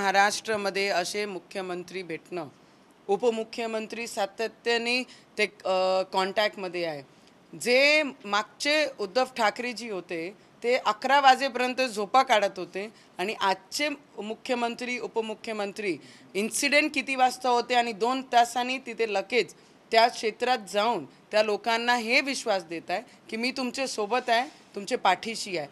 महाराष्ट्रामध्ये असे मुख्यमंत्री भेटणं उपमुख्यमंत्री सातत्याने ते कॉन्टॅक्टमध्ये आहे जे मागचे उद्धव ठाकरेजी होते ते अकरा वाजेपर्यंत झोपा काढत होते आणि आजचे मुख्यमंत्री उपमुख्यमंत्री इन्सिडेंट किती वाजता होते आणि दोन तासांनी तिथे लगेच त्या क्षेत्रात जाऊन त्या लोकांना हे विश्वास देत आहे की मी तुमच्या सोबत आहे तुमच्या पाठीशी आहे